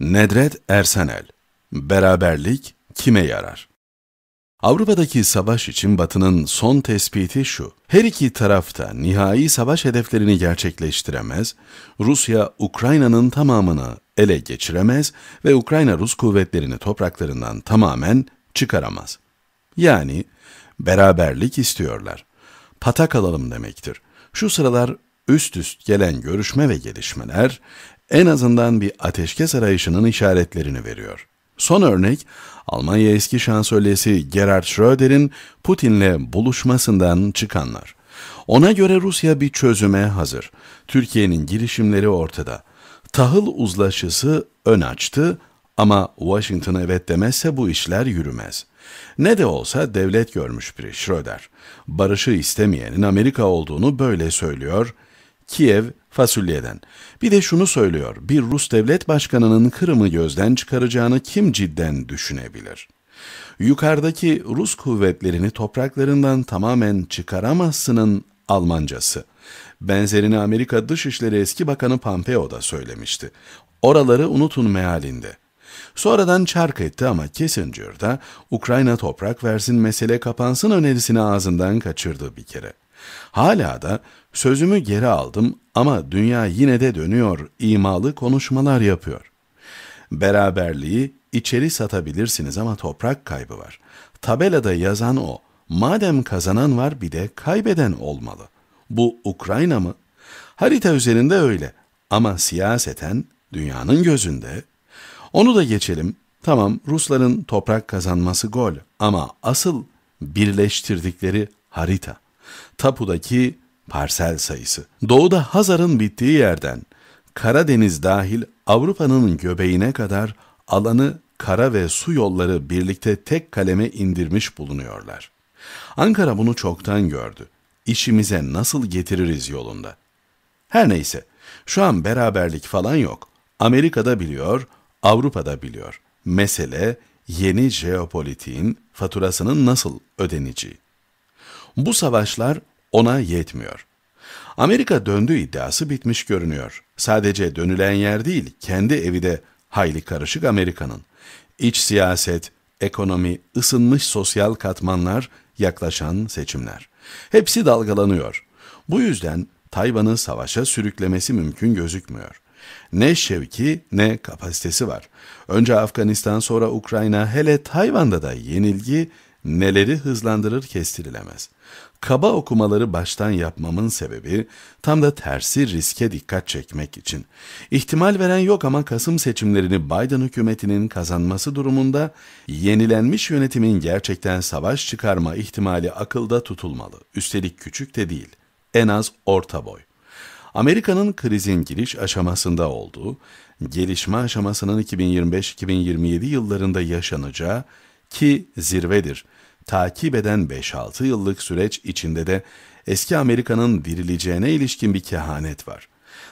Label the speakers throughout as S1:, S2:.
S1: Nedret Ersenel Beraberlik kime yarar? Avrupa'daki savaş için Batı'nın son tespiti şu. Her iki tarafta nihai savaş hedeflerini gerçekleştiremez, Rusya Ukrayna'nın tamamını ele geçiremez ve Ukrayna Rus kuvvetlerini topraklarından tamamen çıkaramaz. Yani beraberlik istiyorlar. Patak alalım demektir. Şu sıralar üst üst gelen görüşme ve gelişmeler en azından bir ateşkes arayışının işaretlerini veriyor. Son örnek Almanya eski şansölyesi Gerhard Schröder'in Putin'le buluşmasından çıkanlar. Ona göre Rusya bir çözüme hazır. Türkiye'nin girişimleri ortada. Tahıl uzlaşısı ön açtı ama Washington evet demezse bu işler yürümez. Ne de olsa devlet görmüş biri Schröder. Barışı istemeyenin Amerika olduğunu böyle söylüyor Kiev fasulyeden. Bir de şunu söylüyor, bir Rus devlet başkanının Kırım'ı gözden çıkaracağını kim cidden düşünebilir? Yukarıdaki Rus kuvvetlerini topraklarından tamamen çıkaramazsının Almancası. Benzerini Amerika Dışişleri Eski Bakanı Pompeo da söylemişti. Oraları unutun mealinde. Sonradan çark etti ama Kissinger'da Ukrayna toprak versin mesele kapansın önerisini ağzından kaçırdı bir kere. Hala da sözümü geri aldım ama dünya yine de dönüyor imalı konuşmalar yapıyor. Beraberliği içeri satabilirsiniz ama toprak kaybı var. Tabelada yazan o. Madem kazanan var bir de kaybeden olmalı. Bu Ukrayna mı? Harita üzerinde öyle ama siyaseten dünyanın gözünde. Onu da geçelim. Tamam Rusların toprak kazanması gol ama asıl birleştirdikleri harita tapudaki parsel sayısı. Doğuda Hazar'ın bittiği yerden Karadeniz dahil Avrupa'nın göbeğine kadar alanı kara ve su yolları birlikte tek kaleme indirmiş bulunuyorlar. Ankara bunu çoktan gördü. İşimize nasıl getiririz yolunda. Her neyse, şu an beraberlik falan yok. Amerika'da biliyor, Avrupa'da biliyor. Mesele yeni jeopolitiğin faturasının nasıl ödeneceği. Bu savaşlar ona yetmiyor. Amerika döndü iddiası bitmiş görünüyor. Sadece dönülen yer değil, kendi evi de hayli karışık Amerika'nın. İç siyaset, ekonomi, ısınmış sosyal katmanlar, yaklaşan seçimler. Hepsi dalgalanıyor. Bu yüzden Tayvan'ı savaşa sürüklemesi mümkün gözükmüyor. Ne şevki ne kapasitesi var. Önce Afganistan sonra Ukrayna hele Tayvan'da da yenilgi neleri hızlandırır kestirilemez. Kaba okumaları baştan yapmamın sebebi tam da tersi riske dikkat çekmek için. İhtimal veren yok ama Kasım seçimlerini Biden hükümetinin kazanması durumunda yenilenmiş yönetimin gerçekten savaş çıkarma ihtimali akılda tutulmalı. Üstelik küçük de değil, en az orta boy. Amerika'nın krizin giriş aşamasında olduğu, gelişme aşamasının 2025-2027 yıllarında yaşanacağı ki zirvedir. Takip eden 5-6 yıllık süreç içinde de eski Amerika'nın dirileceğine ilişkin bir kehanet var.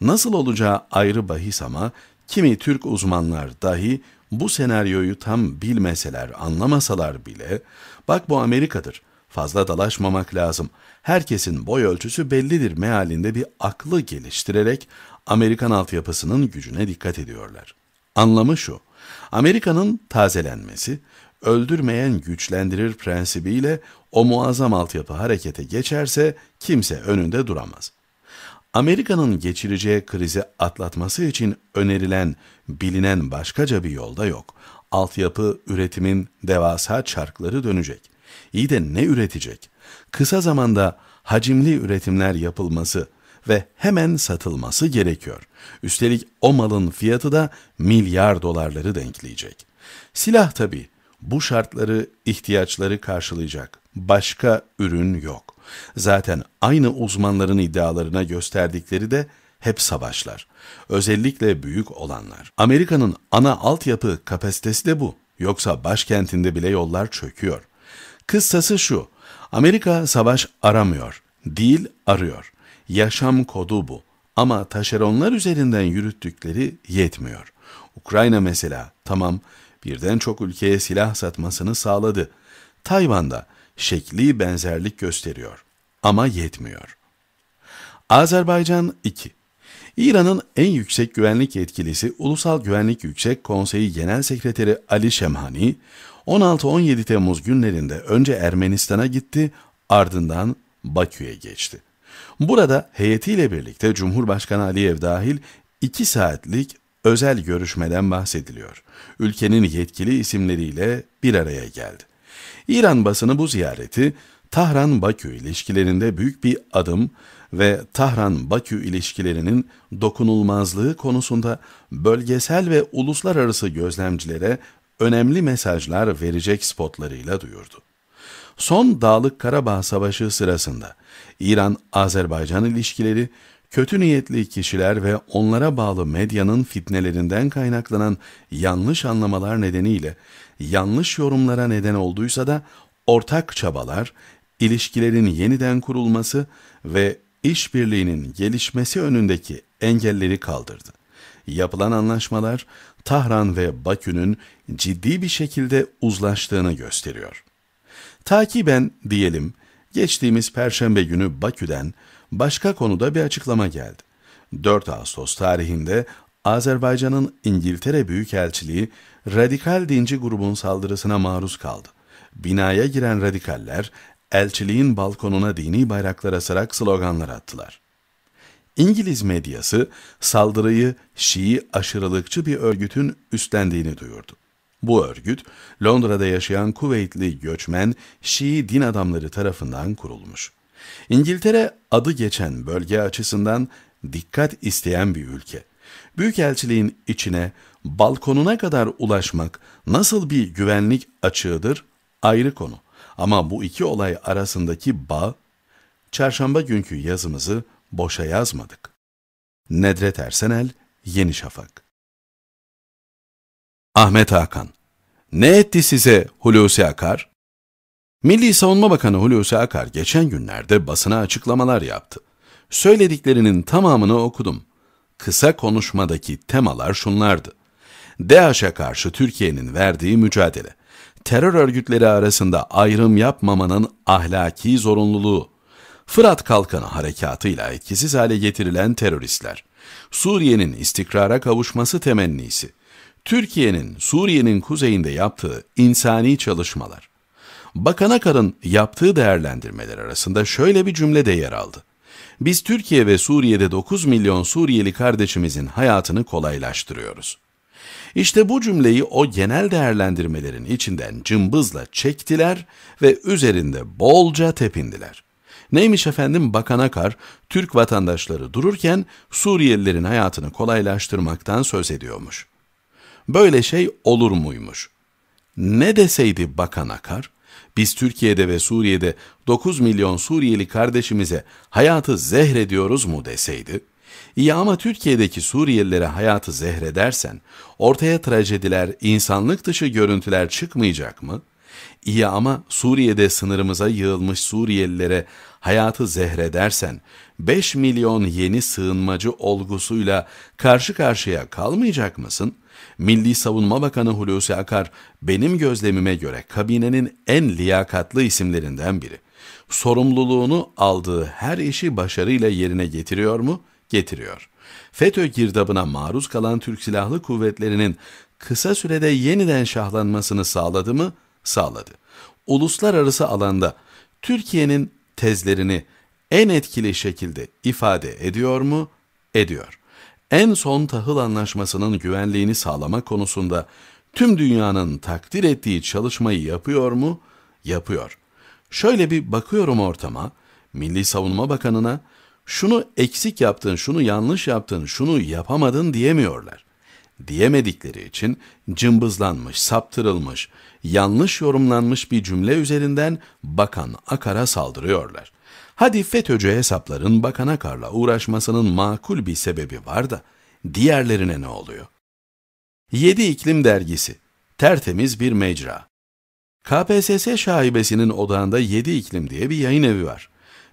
S1: Nasıl olacağı ayrı bahis ama kimi Türk uzmanlar dahi bu senaryoyu tam bilmeseler, anlamasalar bile bak bu Amerika'dır. Fazla dalaşmamak lazım. Herkesin boy ölçüsü bellidir mealinde bir aklı geliştirerek Amerikan altyapısının gücüne dikkat ediyorlar. Anlamı şu, Amerika'nın tazelenmesi öldürmeyen güçlendirir prensibiyle o muazzam altyapı harekete geçerse kimse önünde duramaz. Amerika'nın geçireceği krizi atlatması için önerilen, bilinen başkaca bir yolda yok. Altyapı üretimin devasa çarkları dönecek. İyi de ne üretecek? Kısa zamanda hacimli üretimler yapılması ve hemen satılması gerekiyor. Üstelik o malın fiyatı da milyar dolarları denkleyecek. Silah tabii bu şartları, ihtiyaçları karşılayacak başka ürün yok. Zaten aynı uzmanların iddialarına gösterdikleri de hep savaşlar. Özellikle büyük olanlar. Amerika'nın ana altyapı kapasitesi de bu. Yoksa başkentinde bile yollar çöküyor. Kıssası şu, Amerika savaş aramıyor, değil arıyor. Yaşam kodu bu. Ama taşeronlar üzerinden yürüttükleri yetmiyor. Ukrayna mesela, tamam birden çok ülkeye silah satmasını sağladı. Tayvan'da şekli benzerlik gösteriyor ama yetmiyor. Azerbaycan 2 İran'ın en yüksek güvenlik yetkilisi Ulusal Güvenlik Yüksek Konseyi Genel Sekreteri Ali Şemhani, 16-17 Temmuz günlerinde önce Ermenistan'a gitti, ardından Bakü'ye geçti. Burada heyetiyle birlikte Cumhurbaşkanı Aliyev dahil 2 saatlik özel görüşmeden bahsediliyor. Ülkenin yetkili isimleriyle bir araya geldi. İran basını bu ziyareti Tahran-Bakü ilişkilerinde büyük bir adım ve Tahran-Bakü ilişkilerinin dokunulmazlığı konusunda bölgesel ve uluslararası gözlemcilere önemli mesajlar verecek spotlarıyla duyurdu. Son Dağlık Karabağ Savaşı sırasında İran-Azerbaycan ilişkileri kötü niyetli kişiler ve onlara bağlı medyanın fitnelerinden kaynaklanan yanlış anlamalar nedeniyle yanlış yorumlara neden olduysa da ortak çabalar, ilişkilerin yeniden kurulması ve işbirliğinin gelişmesi önündeki engelleri kaldırdı. Yapılan anlaşmalar Tahran ve Bakü'nün ciddi bir şekilde uzlaştığını gösteriyor. Takiben diyelim geçtiğimiz perşembe günü Bakü'den başka konuda bir açıklama geldi. 4 Ağustos tarihinde Azerbaycan'ın İngiltere Büyükelçiliği radikal dinci grubun saldırısına maruz kaldı. Binaya giren radikaller elçiliğin balkonuna dini bayraklar asarak sloganlar attılar. İngiliz medyası saldırıyı Şii aşırılıkçı bir örgütün üstlendiğini duyurdu. Bu örgüt Londra'da yaşayan Kuveytli göçmen Şii din adamları tarafından kurulmuş. İngiltere adı geçen bölge açısından dikkat isteyen bir ülke. Büyükelçiliğin içine, balkonuna kadar ulaşmak nasıl bir güvenlik açığıdır ayrı konu. Ama bu iki olay arasındaki bağ, çarşamba günkü yazımızı boşa yazmadık. Nedret Ersenel, Yeni Şafak Ahmet Hakan Ne etti size Hulusi Akar? Milli Savunma Bakanı Hulusi Akar geçen günlerde basına açıklamalar yaptı. Söylediklerinin tamamını okudum. Kısa konuşmadaki temalar şunlardı. DAEŞ'e karşı Türkiye'nin verdiği mücadele, terör örgütleri arasında ayrım yapmamanın ahlaki zorunluluğu, Fırat Kalkanı harekatıyla etkisiz hale getirilen teröristler, Suriye'nin istikrara kavuşması temennisi, Türkiye'nin Suriye'nin kuzeyinde yaptığı insani çalışmalar, Bakan Akar'ın yaptığı değerlendirmeler arasında şöyle bir cümle de yer aldı. Biz Türkiye ve Suriye'de 9 milyon Suriyeli kardeşimizin hayatını kolaylaştırıyoruz. İşte bu cümleyi o genel değerlendirmelerin içinden cımbızla çektiler ve üzerinde bolca tepindiler. Neymiş efendim Bakan Akar, Türk vatandaşları dururken Suriyelilerin hayatını kolaylaştırmaktan söz ediyormuş. Böyle şey olur muymuş? Ne deseydi Bakan Akar? Biz Türkiye'de ve Suriye'de 9 milyon Suriyeli kardeşimize hayatı zehrediyoruz mu deseydi? İyi ama Türkiye'deki Suriyelilere hayatı zehredersen ortaya trajediler, insanlık dışı görüntüler çıkmayacak mı? İyi ama Suriye'de sınırımıza yığılmış Suriyelilere hayatı zehredersen, 5 milyon yeni sığınmacı olgusuyla karşı karşıya kalmayacak mısın? Milli Savunma Bakanı Hulusi Akar, benim gözlemime göre kabinenin en liyakatlı isimlerinden biri. Sorumluluğunu aldığı her işi başarıyla yerine getiriyor mu? Getiriyor. FETÖ girdabına maruz kalan Türk Silahlı Kuvvetleri'nin kısa sürede yeniden şahlanmasını sağladı mı? sağladı. Uluslararası alanda Türkiye'nin tezlerini en etkili şekilde ifade ediyor mu? Ediyor. En son tahıl anlaşmasının güvenliğini sağlama konusunda tüm dünyanın takdir ettiği çalışmayı yapıyor mu? Yapıyor. Şöyle bir bakıyorum ortama, Milli Savunma Bakanı'na şunu eksik yaptın, şunu yanlış yaptın, şunu yapamadın diyemiyorlar diyemedikleri için cımbızlanmış, saptırılmış, yanlış yorumlanmış bir cümle üzerinden Bakan Akar'a saldırıyorlar. Hadi FETÖ'cü hesapların Bakan Akar'la uğraşmasının makul bir sebebi var da diğerlerine ne oluyor? 7 İklim Dergisi Tertemiz bir mecra KPSS şaibesinin odağında 7 İklim diye bir yayın evi var.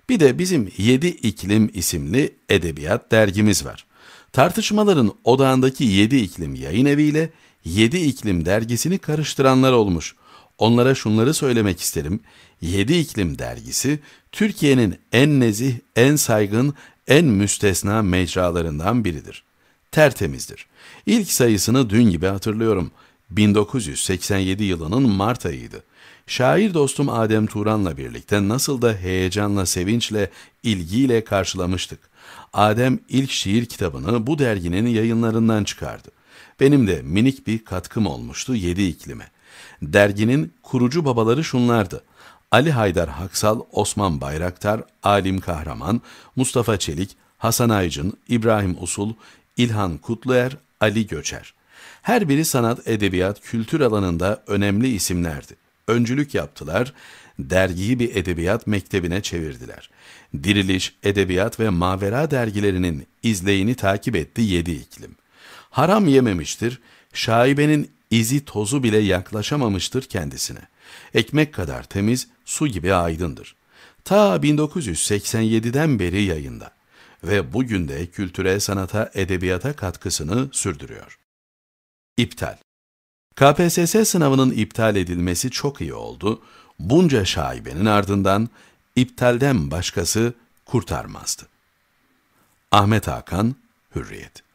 S1: Bir de bizim 7 İklim isimli edebiyat dergimiz var. Tartışmaların odağındaki 7 iklim yayın eviyle 7 iklim dergisini karıştıranlar olmuş. Onlara şunları söylemek isterim. 7 iklim dergisi Türkiye'nin en nezih, en saygın, en müstesna mecralarından biridir. Tertemizdir. İlk sayısını dün gibi hatırlıyorum. 1987 yılının Mart ayıydı. Şair dostum Adem Turan'la birlikte nasıl da heyecanla, sevinçle, ilgiyle karşılamıştık. Adem ilk şiir kitabını bu derginin yayınlarından çıkardı. Benim de minik bir katkım olmuştu yedi iklime. Derginin kurucu babaları şunlardı. Ali Haydar Haksal, Osman Bayraktar, Alim Kahraman, Mustafa Çelik, Hasan Aycın, İbrahim Usul, İlhan Kutluer, Ali Göçer. Her biri sanat, edebiyat, kültür alanında önemli isimlerdi öncülük yaptılar, dergiyi bir edebiyat mektebine çevirdiler. Diriliş, Edebiyat ve Mavera dergilerinin izleyini takip etti yedi iklim. Haram yememiştir, şaibenin izi tozu bile yaklaşamamıştır kendisine. Ekmek kadar temiz, su gibi aydındır. Ta 1987'den beri yayında ve bugün de kültüre, sanata, edebiyata katkısını sürdürüyor. İptal KPSS sınavının iptal edilmesi çok iyi oldu. Bunca şaibenin ardından iptalden başkası kurtarmazdı. Ahmet Hakan, Hürriyet